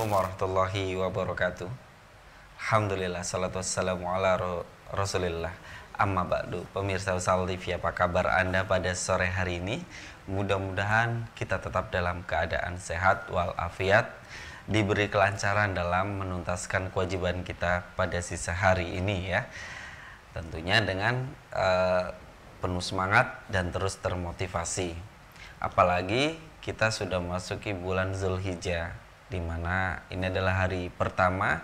Assalamualaikum warahmatullahi wabarakatuh Alhamdulillah Salatu wassalamu ala rasulillah Amma ba'du Pemirsa Usal TV apa kabar Anda pada sore hari ini Mudah-mudahan kita tetap dalam keadaan sehat walafiat Diberi kelancaran dalam menuntaskan kewajiban kita pada sisa hari ini ya Tentunya dengan uh, penuh semangat dan terus termotivasi Apalagi kita sudah masuki bulan Zulhijjah dimana ini adalah hari pertama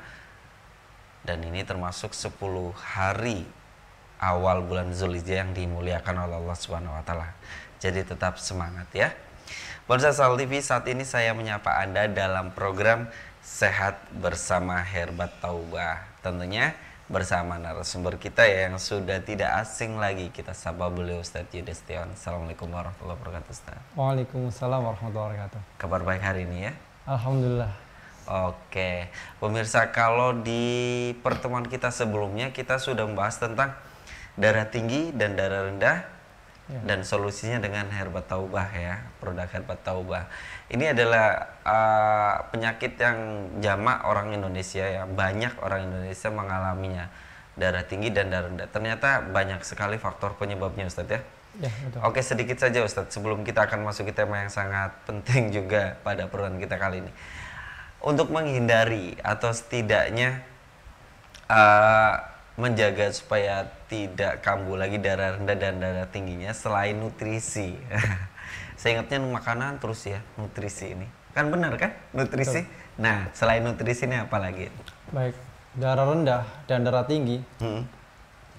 dan ini termasuk 10 hari awal bulan Zulhijjah yang dimuliakan oleh Allah Subhanahu wa taala. Jadi tetap semangat ya. Pemirsa Sal TV, saat ini saya menyapa Anda dalam program Sehat Bersama Herbat Taubah. Tentunya bersama narasumber kita ya yang sudah tidak asing lagi kita sapa beliau Ustaz Yudestion. Assalamualaikum warahmatullahi wabarakatuh Waalaikumsalam warahmatullahi wabarakatuh. Kabar baik hari ini ya? Alhamdulillah. Oke, pemirsa kalau di pertemuan kita sebelumnya kita sudah membahas tentang darah tinggi dan darah rendah ya. dan solusinya dengan herbat taubah ya, produk herbat taubah. Ini adalah uh, penyakit yang jamak orang Indonesia ya, banyak orang Indonesia mengalaminya darah tinggi dan darah rendah. Ternyata banyak sekali faktor penyebabnya Ustadz ya. Ya, betul. Oke sedikit saja Ustadz, sebelum kita akan masuk ke tema yang sangat penting juga pada perubahan kita kali ini. Untuk menghindari atau setidaknya uh, menjaga supaya tidak kambuh lagi darah rendah dan darah tingginya selain nutrisi. Saya ingatnya makanan terus ya, nutrisi ini. Kan benar kan? Nutrisi. Betul. Nah, selain nutrisi ini apa lagi? Baik, darah rendah dan darah tinggi. Hmm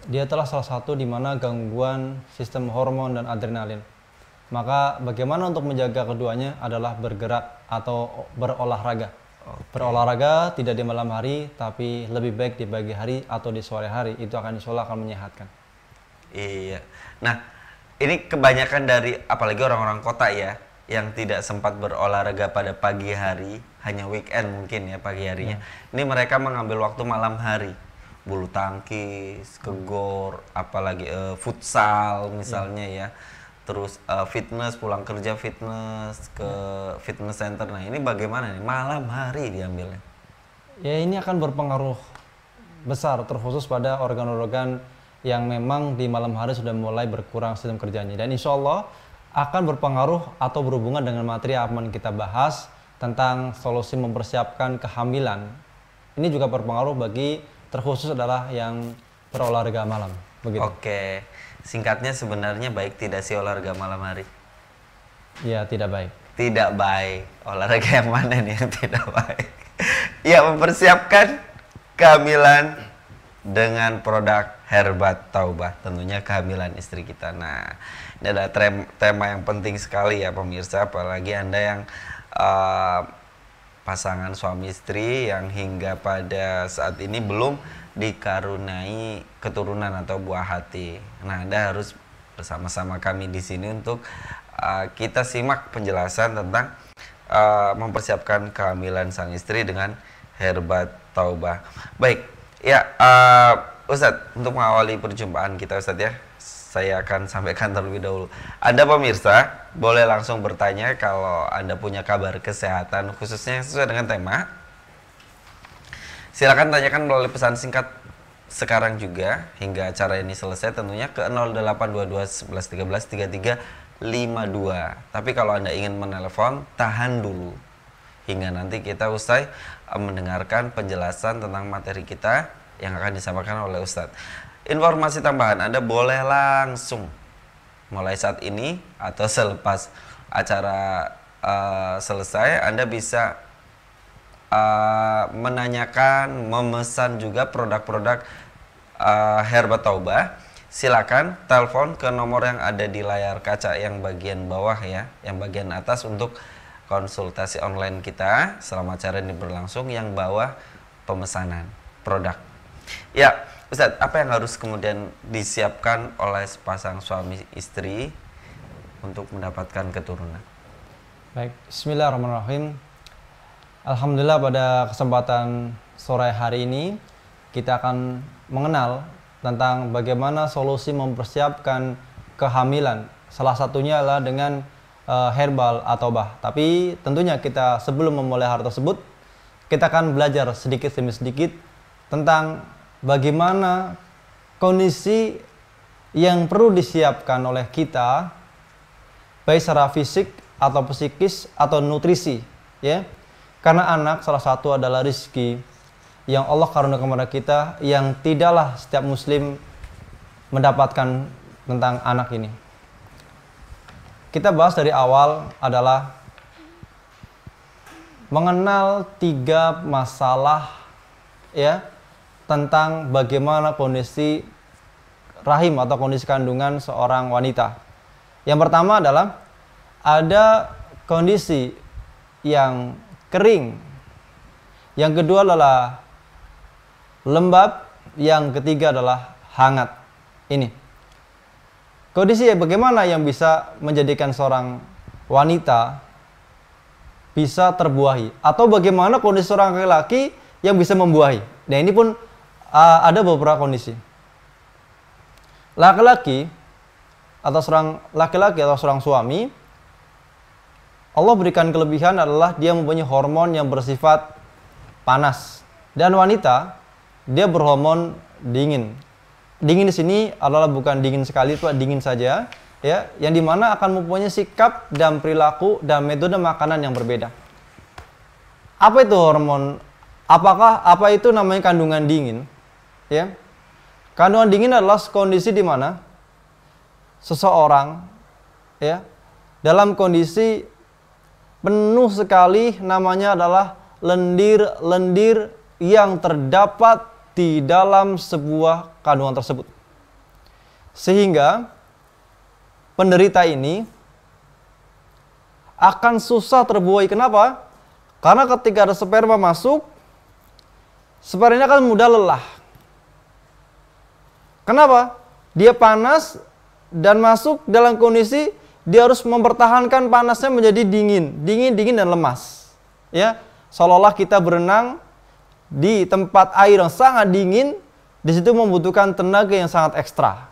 dia telah salah satu di mana gangguan sistem hormon dan adrenalin. Maka bagaimana untuk menjaga keduanya adalah bergerak atau berolahraga. Okay. Berolahraga tidak di malam hari, tapi lebih baik di pagi hari atau di sore hari. Itu akan insya Allah akan menyehatkan. Iya. Nah, ini kebanyakan dari apalagi orang-orang kota ya, yang tidak sempat berolahraga pada pagi hari, hanya weekend mungkin ya pagi harinya. Ya. Ini mereka mengambil waktu malam hari bulu tangkis, kegor, apalagi uh, futsal misalnya yeah. ya. Terus uh, fitness, pulang kerja fitness ke yeah. fitness center. Nah, ini bagaimana nih? Malam hari diambilnya. Ya, ini akan berpengaruh besar terkhusus pada organ-organ yang memang di malam hari sudah mulai berkurang sistem kerjanya. Dan insya Allah akan berpengaruh atau berhubungan dengan materi yang aman kita bahas tentang solusi mempersiapkan kehamilan. Ini juga berpengaruh bagi terkhusus adalah yang berolahraga malam. Begitu. Oke, singkatnya sebenarnya baik tidak sih olahraga malam hari? Ya tidak baik. Tidak baik. Olahraga yang mana nih yang tidak baik? ya mempersiapkan kehamilan dengan produk herbat taubah tentunya kehamilan istri kita nah ini adalah tema yang penting sekali ya pemirsa apalagi anda yang uh, pasangan suami istri yang hingga pada saat ini belum dikarunai keturunan atau buah hati. Nah, Anda harus bersama-sama kami di sini untuk uh, kita simak penjelasan tentang uh, mempersiapkan kehamilan sang istri dengan herbat taubah. Baik, ya uh, Ustadz, untuk mengawali perjumpaan kita Ustadz ya, saya akan sampaikan terlebih dahulu. Anda pemirsa boleh langsung bertanya kalau Anda punya kabar kesehatan khususnya sesuai dengan tema. Silakan tanyakan melalui pesan singkat sekarang juga hingga acara ini selesai tentunya ke 0822 11 13 33 52. Tapi kalau Anda ingin menelpon tahan dulu hingga nanti kita usai eh, mendengarkan penjelasan tentang materi kita yang akan disampaikan oleh Ustadz. Informasi tambahan Anda boleh langsung mulai saat ini atau selepas acara uh, selesai Anda bisa uh, menanyakan, memesan juga produk-produk uh, eh, Herba Tauba. Silakan telepon ke nomor yang ada di layar kaca yang bagian bawah ya, yang bagian atas untuk konsultasi online kita selama acara ini berlangsung yang bawah pemesanan produk. Ya, Ustaz, apa yang harus kemudian disiapkan oleh sepasang suami istri untuk mendapatkan keturunan? Baik, bismillahirrahmanirrahim. Alhamdulillah pada kesempatan sore hari ini kita akan mengenal tentang bagaimana solusi mempersiapkan kehamilan. Salah satunya adalah dengan uh, herbal atau bah. Tapi tentunya kita sebelum memulai hal tersebut, kita akan belajar sedikit demi sedikit tentang bagaimana kondisi yang perlu disiapkan oleh kita baik secara fisik atau psikis atau nutrisi ya karena anak salah satu adalah rizki yang Allah karunia kepada kita yang tidaklah setiap muslim mendapatkan tentang anak ini kita bahas dari awal adalah mengenal tiga masalah ya tentang bagaimana kondisi rahim atau kondisi kandungan seorang wanita. Yang pertama adalah ada kondisi yang kering. Yang kedua adalah lembab, yang ketiga adalah hangat. Ini. Kondisi ya bagaimana yang bisa menjadikan seorang wanita bisa terbuahi atau bagaimana kondisi seorang laki-laki yang bisa membuahi. Nah, ini pun uh, ada beberapa kondisi. Laki-laki atau seorang laki-laki atau seorang suami Allah berikan kelebihan adalah dia mempunyai hormon yang bersifat panas dan wanita dia berhormon dingin. Dingin di sini adalah bukan dingin sekali itu dingin saja ya yang dimana akan mempunyai sikap dan perilaku dan metode makanan yang berbeda. Apa itu hormon? Apakah apa itu namanya kandungan dingin? ya. Kandungan dingin adalah kondisi di mana seseorang ya dalam kondisi penuh sekali namanya adalah lendir-lendir yang terdapat di dalam sebuah kandungan tersebut. Sehingga penderita ini akan susah terbuai. Kenapa? Karena ketika ada sperma masuk, sperma ini akan mudah lelah Kenapa? Dia panas dan masuk dalam kondisi dia harus mempertahankan panasnya menjadi dingin, dingin, dingin dan lemas. Ya, seolah-olah kita berenang di tempat air yang sangat dingin, di situ membutuhkan tenaga yang sangat ekstra.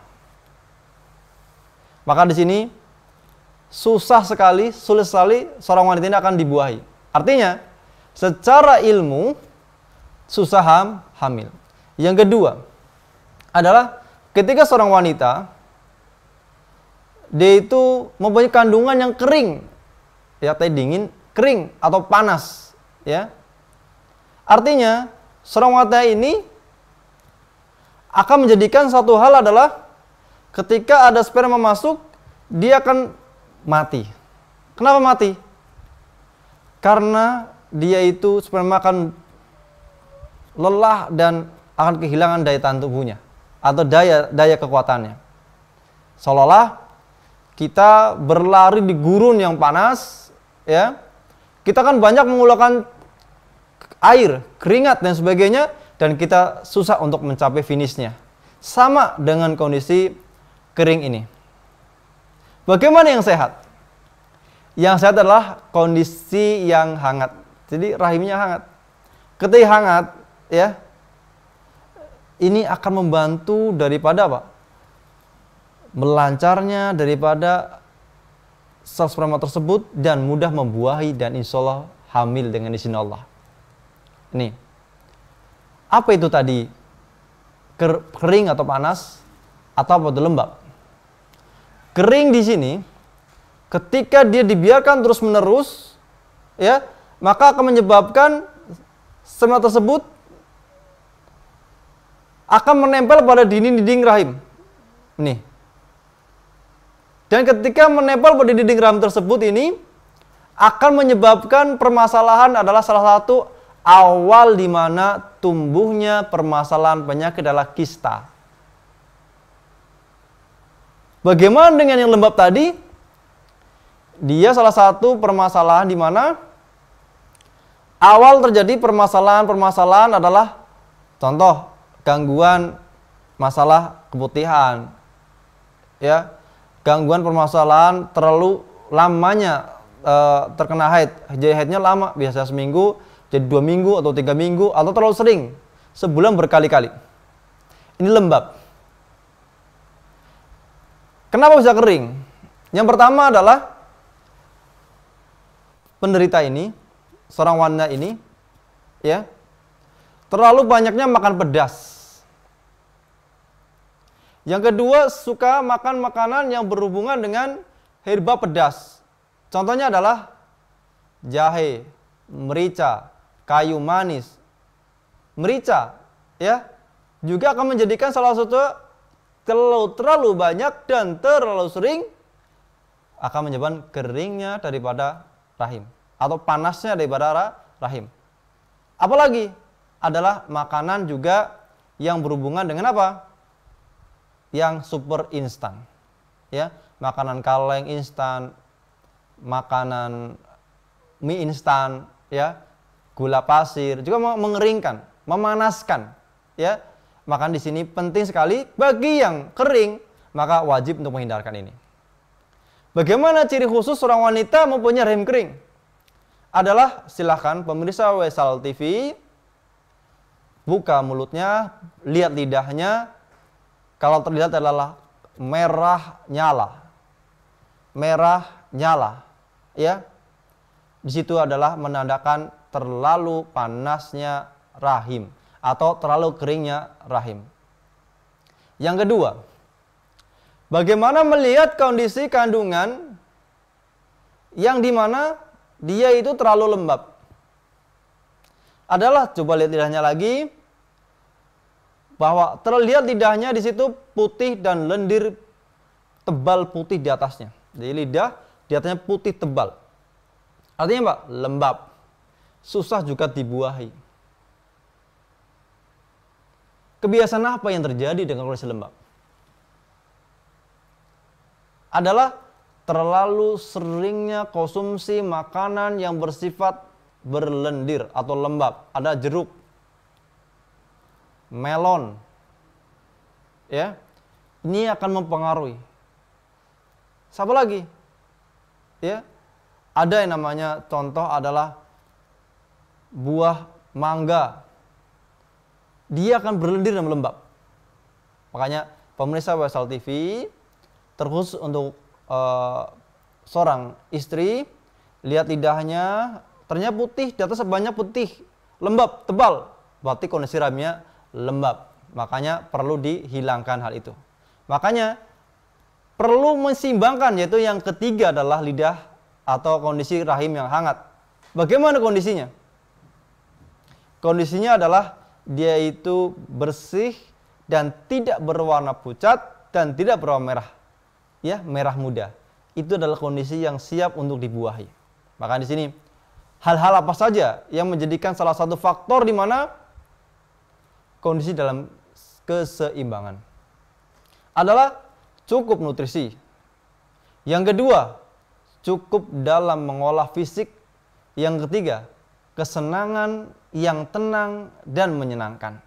Maka di sini susah sekali, sulit sekali seorang wanita ini akan dibuahi. Artinya, secara ilmu susah ham, hamil. Yang kedua adalah Ketika seorang wanita dia itu mempunyai kandungan yang kering, ya tadi dingin, kering atau panas, ya. Artinya seorang wanita ini akan menjadikan satu hal adalah ketika ada sperma masuk dia akan mati. Kenapa mati? Karena dia itu sperma akan lelah dan akan kehilangan daya tahan tubuhnya atau daya daya kekuatannya. Seolah-olah kita berlari di gurun yang panas, ya. Kita kan banyak mengeluarkan air, keringat dan sebagainya dan kita susah untuk mencapai finishnya. Sama dengan kondisi kering ini. Bagaimana yang sehat? Yang sehat adalah kondisi yang hangat. Jadi rahimnya hangat. Ketika hangat, ya, ini akan membantu daripada apa? Melancarnya daripada sel sperma tersebut dan mudah membuahi dan insya Allah hamil dengan izin Allah. Ini. Apa itu tadi? Kering atau panas? Atau apa itu lembab? Kering di sini, ketika dia dibiarkan terus menerus, ya, maka akan menyebabkan sperma tersebut akan menempel pada dinding-dinding rahim. Nih. Dan ketika menempel pada dinding rahim tersebut ini akan menyebabkan permasalahan adalah salah satu awal di mana tumbuhnya permasalahan penyakit adalah kista. Bagaimana dengan yang lembab tadi? Dia salah satu permasalahan di mana awal terjadi permasalahan-permasalahan adalah contoh gangguan masalah keputihan ya gangguan permasalahan terlalu lamanya e, terkena haid jadi haidnya lama biasa seminggu jadi dua minggu atau tiga minggu atau terlalu sering sebulan berkali-kali ini lembab kenapa bisa kering yang pertama adalah penderita ini seorang wanita ini ya terlalu banyaknya makan pedas yang kedua, suka makan makanan yang berhubungan dengan herba pedas. Contohnya adalah jahe, merica, kayu manis, merica, ya. Juga akan menjadikan salah satu terlalu, terlalu banyak dan terlalu sering akan menyebabkan keringnya daripada rahim atau panasnya daripada rahim. Apalagi adalah makanan juga yang berhubungan dengan apa? yang super instan. Ya, makanan kaleng instan, makanan mie instan, ya, gula pasir juga mengeringkan, memanaskan, ya. Makan di sini penting sekali bagi yang kering, maka wajib untuk menghindarkan ini. Bagaimana ciri khusus seorang wanita mempunyai rahim kering? Adalah silahkan pemirsa Wesal TV buka mulutnya, lihat lidahnya, kalau terlihat adalah merah nyala. Merah nyala, ya. Di situ adalah menandakan terlalu panasnya rahim atau terlalu keringnya rahim. Yang kedua, bagaimana melihat kondisi kandungan yang dimana dia itu terlalu lembab. Adalah coba lihat lidahnya lagi bahwa terlihat lidahnya di situ putih dan lendir tebal putih di atasnya. Jadi lidah di atasnya putih tebal. Artinya Pak, lembab. Susah juga dibuahi. Kebiasaan apa yang terjadi dengan kondisi lembab? Adalah terlalu seringnya konsumsi makanan yang bersifat berlendir atau lembab. Ada jeruk, melon. Ya. Ini akan mempengaruhi. Siapa lagi? Ya. Ada yang namanya contoh adalah buah mangga. Dia akan berlendir dan melembab. Makanya pemirsa WSL TV terkhusus untuk uh, seorang istri lihat lidahnya ternyata putih di atas banyak putih lembab tebal berarti kondisi rahimnya lembab. Makanya perlu dihilangkan hal itu. Makanya perlu mensimbangkan yaitu yang ketiga adalah lidah atau kondisi rahim yang hangat. Bagaimana kondisinya? Kondisinya adalah dia itu bersih dan tidak berwarna pucat dan tidak berwarna merah. Ya, merah muda. Itu adalah kondisi yang siap untuk dibuahi. Maka di sini hal-hal apa saja yang menjadikan salah satu faktor di mana kondisi dalam keseimbangan adalah cukup nutrisi. Yang kedua, cukup dalam mengolah fisik. Yang ketiga, kesenangan yang tenang dan menyenangkan.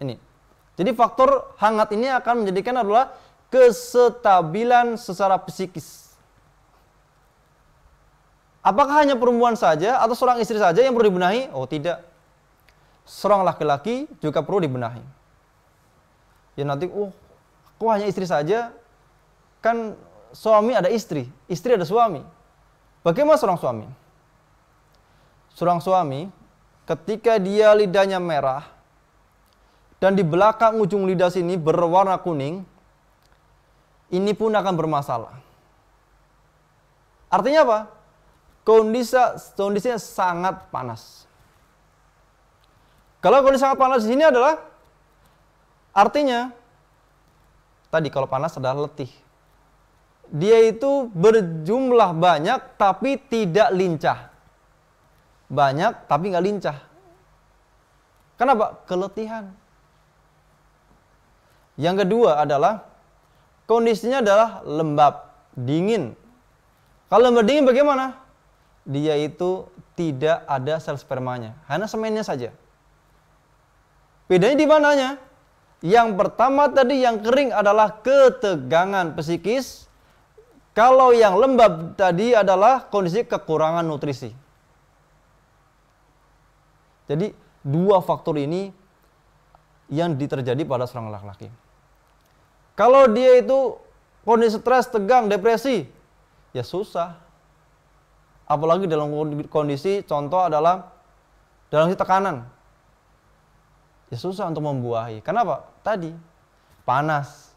Ini. Jadi faktor hangat ini akan menjadikan adalah kesetabilan secara psikis. Apakah hanya perempuan saja atau seorang istri saja yang perlu dibenahi? Oh tidak seorang laki-laki juga perlu dibenahi. Ya nanti, oh, aku hanya istri saja, kan suami ada istri, istri ada suami. Bagaimana seorang suami? Seorang suami, ketika dia lidahnya merah, dan di belakang ujung lidah sini berwarna kuning, ini pun akan bermasalah. Artinya apa? Kondisi kondisinya sangat panas. Kalau kondisi sangat panas di sini adalah artinya tadi kalau panas adalah letih. Dia itu berjumlah banyak tapi tidak lincah. Banyak tapi nggak lincah. Kenapa? Keletihan. Yang kedua adalah kondisinya adalah lembab, dingin. Kalau lembab dingin bagaimana? Dia itu tidak ada sel spermanya, hanya semennya saja. Bedanya di mananya? Yang pertama tadi yang kering adalah ketegangan psikis. Kalau yang lembab tadi adalah kondisi kekurangan nutrisi. Jadi dua faktor ini yang terjadi pada seorang laki-laki. Kalau dia itu kondisi stres, tegang, depresi, ya susah. Apalagi dalam kondisi contoh adalah dalam tekanan ya susah untuk membuahi. Kenapa? Tadi panas.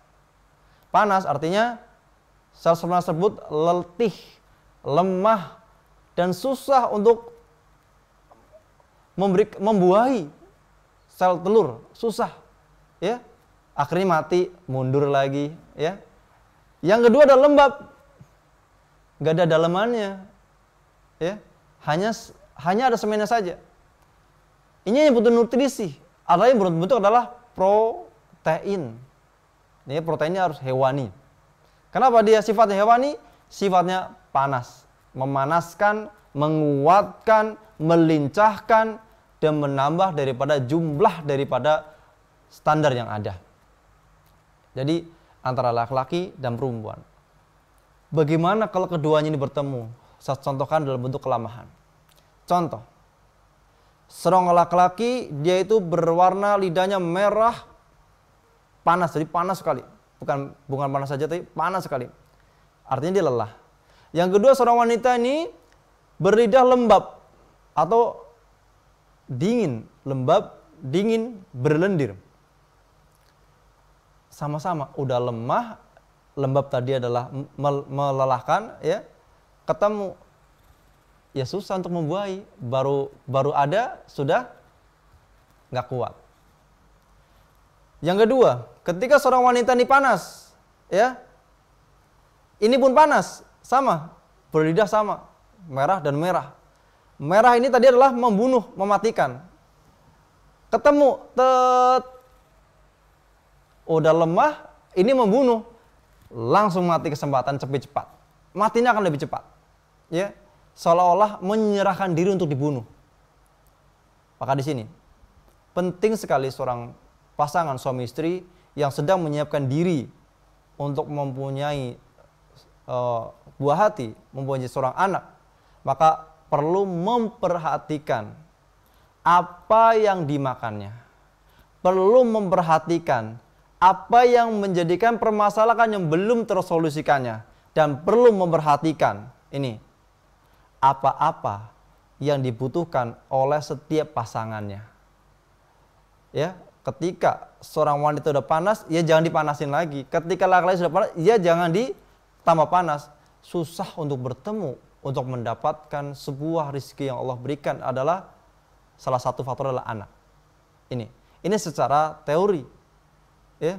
Panas artinya sel sel tersebut letih, lemah dan susah untuk memberi membuahi sel telur, susah. Ya. Akhirnya mati, mundur lagi, ya. Yang kedua ada lembab. nggak ada dalemannya. Ya. Hanya hanya ada semennya saja. Ini yang butuh nutrisi, ada yang berbentuk adalah protein. Ini proteinnya harus hewani. Kenapa dia sifatnya hewani? Sifatnya panas. Memanaskan, menguatkan, melincahkan, dan menambah daripada jumlah daripada standar yang ada. Jadi antara laki-laki dan perempuan. Bagaimana kalau keduanya ini bertemu? Saya contohkan dalam bentuk kelemahan. Contoh, Seorang laki-laki dia itu berwarna lidahnya merah panas, jadi panas sekali. Bukan bunga panas saja tapi panas sekali. Artinya dia lelah. Yang kedua seorang wanita ini berlidah lembab atau dingin, lembab, dingin, berlendir. Sama-sama udah lemah, lembab tadi adalah melelahkan ya. Ketemu ya susah untuk membuahi baru baru ada sudah nggak kuat yang kedua ketika seorang wanita ini panas ya ini pun panas sama berlidah sama merah dan merah merah ini tadi adalah membunuh mematikan ketemu tet oh, udah lemah ini membunuh langsung mati kesempatan cepat cepat matinya akan lebih cepat ya seolah-olah menyerahkan diri untuk dibunuh. Maka di sini penting sekali seorang pasangan suami istri yang sedang menyiapkan diri untuk mempunyai uh, buah hati, mempunyai seorang anak, maka perlu memperhatikan apa yang dimakannya. Perlu memperhatikan apa yang menjadikan permasalahan yang belum tersolusikannya dan perlu memperhatikan ini apa-apa yang dibutuhkan oleh setiap pasangannya. Ya, ketika seorang wanita sudah panas, ya jangan dipanasin lagi. Ketika laki-laki sudah panas, ya jangan ditambah panas. Susah untuk bertemu, untuk mendapatkan sebuah rizki yang Allah berikan adalah salah satu faktor adalah anak. Ini, ini secara teori. Ya,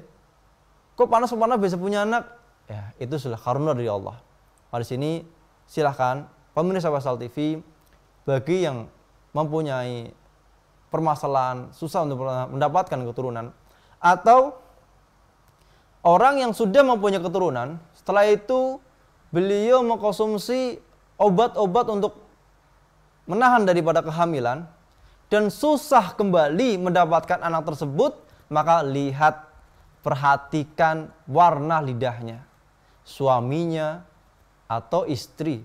kok panas panas bisa punya anak? Ya, itu sudah karunia dari Allah. Mari sini silahkan pemirsa Basal TV, bagi yang mempunyai permasalahan, susah untuk mendapatkan keturunan, atau orang yang sudah mempunyai keturunan, setelah itu beliau mengkonsumsi obat-obat untuk menahan daripada kehamilan, dan susah kembali mendapatkan anak tersebut, maka lihat, perhatikan warna lidahnya, suaminya, atau istri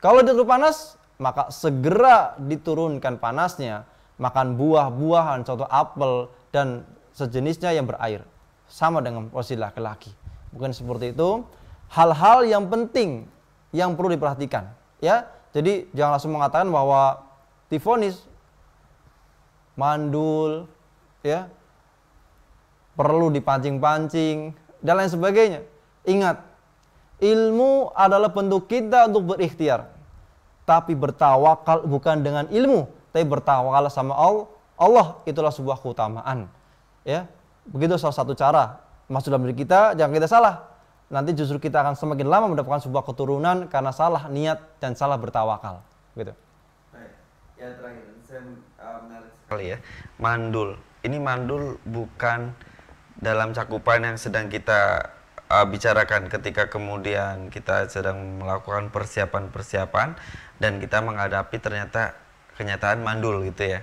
kalau ditutup panas, maka segera diturunkan panasnya. Makan buah-buahan, contoh apel dan sejenisnya yang berair. Sama dengan posisi laki-laki. Bukan seperti itu. Hal-hal yang penting yang perlu diperhatikan. Ya, jadi jangan langsung mengatakan bahwa tifonis mandul, ya perlu dipancing-pancing dan lain sebagainya. Ingat, Ilmu adalah bentuk kita untuk berikhtiar. Tapi bertawakal bukan dengan ilmu, tapi bertawakal sama Allah. Allah itulah sebuah keutamaan. Ya, begitu salah satu cara masuk dalam diri kita. Jangan kita salah. Nanti justru kita akan semakin lama mendapatkan sebuah keturunan karena salah niat dan salah bertawakal. begitu. Ya terakhir, saya eh, menarik sekali ya. Mandul. Ini mandul bukan dalam cakupan yang sedang kita uh, bicarakan ketika kemudian kita sedang melakukan persiapan-persiapan dan kita menghadapi ternyata kenyataan mandul gitu ya.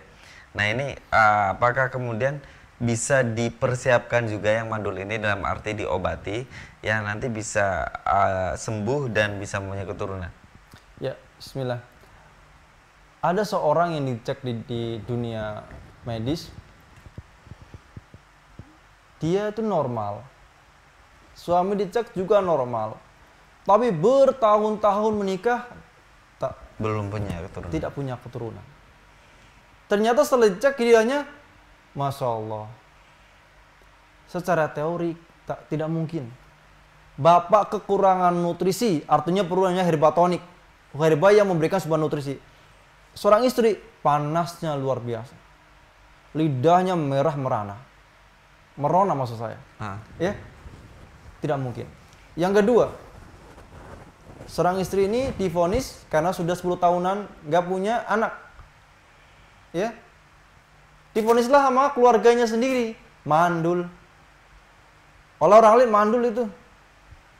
Nah ini uh, apakah kemudian bisa dipersiapkan juga yang mandul ini dalam arti diobati yang nanti bisa uh, sembuh dan bisa punya keturunan? Ya, Bismillah. Ada seorang yang dicek di, di dunia medis, dia itu normal, suami dicek juga normal. Tapi bertahun-tahun menikah tak belum punya keturunan. Tidak punya keturunan. Ternyata setelah dicek dianya, masya Allah. Secara teori tak tidak mungkin. Bapak kekurangan nutrisi, artinya perlunya herba tonik. Herba yang memberikan sebuah nutrisi. Seorang istri panasnya luar biasa. Lidahnya merah merana. Merona maksud saya. Ah. Ya, tidak mungkin. Yang kedua, seorang istri ini divonis karena sudah 10 tahunan nggak punya anak. Ya. divonislah sama keluarganya sendiri, mandul. Kalau orang lain mandul itu.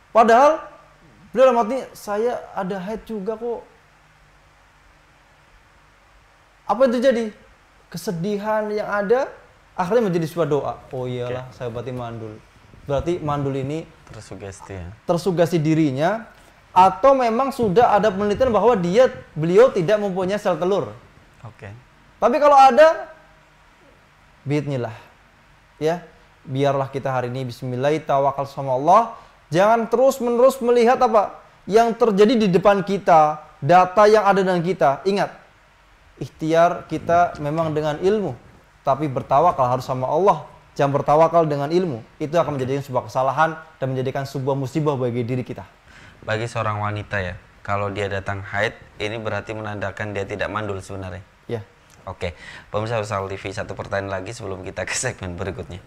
Padahal beliau dalam hati saya ada head juga kok. Apa itu jadi? Kesedihan yang ada akhirnya menjadi sebuah doa. Oh iyalah, okay. saya berarti mandul Berarti mandul ini tersugesti ya. Tersugesti dirinya atau memang sudah ada penelitian bahwa dia beliau tidak mempunyai sel telur. Oke. Tapi kalau ada bidnilah Ya, biarlah kita hari ini bismillah tawakal sama Allah. Jangan terus-menerus melihat apa yang terjadi di depan kita, data yang ada dengan kita. Ingat, ikhtiar kita memang dengan ilmu, tapi bertawakal harus sama Allah jangan bertawakal dengan ilmu, itu akan menjadikan sebuah kesalahan dan menjadikan sebuah musibah bagi diri kita. Bagi seorang wanita ya, kalau dia datang haid, ini berarti menandakan dia tidak mandul sebenarnya. Ya. Oke, pemirsa Usal TV, satu pertanyaan lagi sebelum kita ke segmen berikutnya.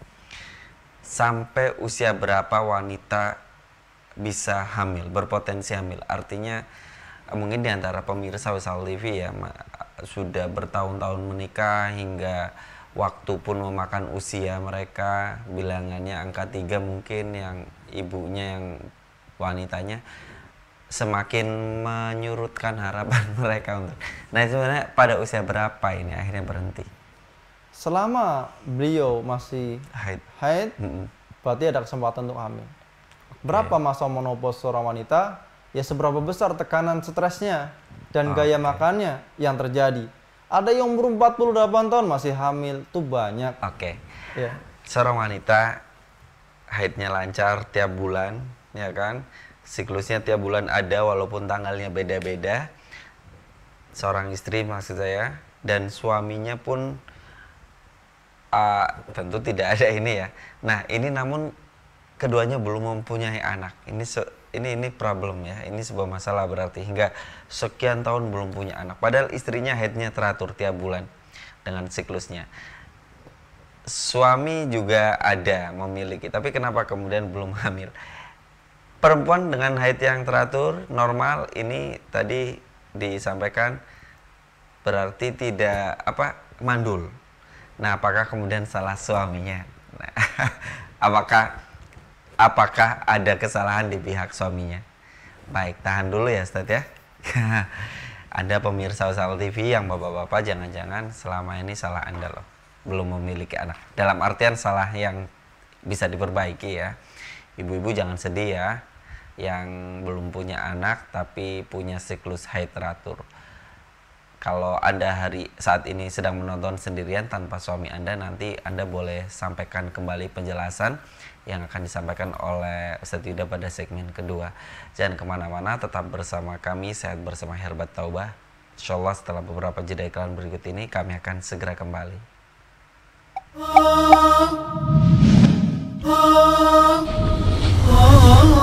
Sampai usia berapa wanita bisa hamil, berpotensi hamil. Artinya mungkin di antara pemirsa Usal TV ya sudah bertahun-tahun menikah hingga waktu pun memakan usia mereka bilangannya angka tiga mungkin yang ibunya yang wanitanya semakin menyurutkan harapan mereka untuk nah sebenarnya pada usia berapa ini akhirnya berhenti selama beliau masih haid haid mm berarti ada kesempatan untuk hamil berapa okay. masa menopause seorang wanita ya seberapa besar tekanan stresnya dan okay. Ah, gaya makannya yang terjadi ada yang umur 48 tahun masih hamil, tuh banyak. Oke. Okay. Ya. Seorang wanita haidnya lancar tiap bulan, ya kan? Siklusnya tiap bulan ada walaupun tanggalnya beda-beda. Seorang istri maksud saya dan suaminya pun uh, tentu tidak ada ini ya. Nah, ini namun keduanya belum mempunyai anak. Ini ini ini problem ya. Ini sebuah masalah berarti hingga sekian tahun belum punya anak padahal istrinya headnya teratur tiap bulan dengan siklusnya suami juga ada memiliki tapi kenapa kemudian belum hamil perempuan dengan haid yang teratur normal ini tadi disampaikan berarti tidak apa mandul nah apakah kemudian salah suaminya nah, apakah apakah ada kesalahan di pihak suaminya baik tahan dulu ya Ustadz ya ada pemirsa Usal TV yang bapak-bapak jangan-jangan selama ini salah Anda loh. Belum memiliki anak. Dalam artian salah yang bisa diperbaiki ya. Ibu-ibu jangan sedih ya. Yang belum punya anak tapi punya siklus haid teratur. Kalau Anda hari saat ini sedang menonton sendirian tanpa suami Anda, nanti Anda boleh sampaikan kembali penjelasan yang akan disampaikan oleh Ustadz Yuda pada segmen kedua. Jangan kemana-mana, tetap bersama kami, sehat bersama Herbat Taubah. Insya Allah setelah beberapa jeda iklan berikut ini, kami akan segera kembali. Oh, oh, oh, oh.